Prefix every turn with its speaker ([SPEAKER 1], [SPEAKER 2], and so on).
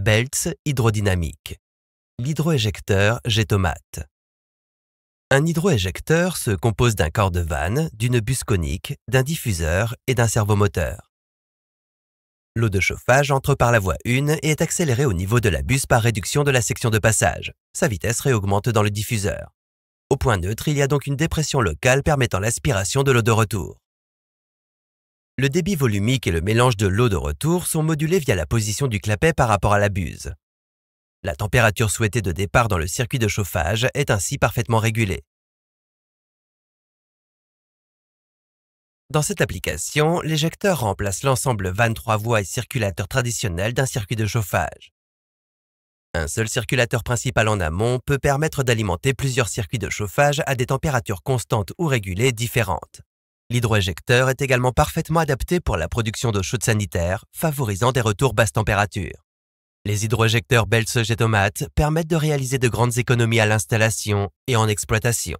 [SPEAKER 1] belts hydrodynamique. l'hydroéjecteur jetomate. Un hydroéjecteur se compose d'un corps de vanne, d'une buse conique, d'un diffuseur et d'un servomoteur. L'eau de chauffage entre par la voie 1 et est accélérée au niveau de la buse par réduction de la section de passage. Sa vitesse réaugmente dans le diffuseur. Au point neutre, il y a donc une dépression locale permettant l'aspiration de l'eau de retour. Le débit volumique et le mélange de l'eau de retour sont modulés via la position du clapet par rapport à la buse. La température souhaitée de départ dans le circuit de chauffage est ainsi parfaitement régulée. Dans cette application, l'éjecteur remplace l'ensemble trois voies et circulateurs traditionnels d'un circuit de chauffage. Un seul circulateur principal en amont peut permettre d'alimenter plusieurs circuits de chauffage à des températures constantes ou régulées différentes. L'hydroéjecteur est également parfaitement adapté pour la production d'eau chaude sanitaire, favorisant des retours basse température. Les hydroéjecteurs Belzege et permettent de réaliser de grandes économies à l'installation et en exploitation.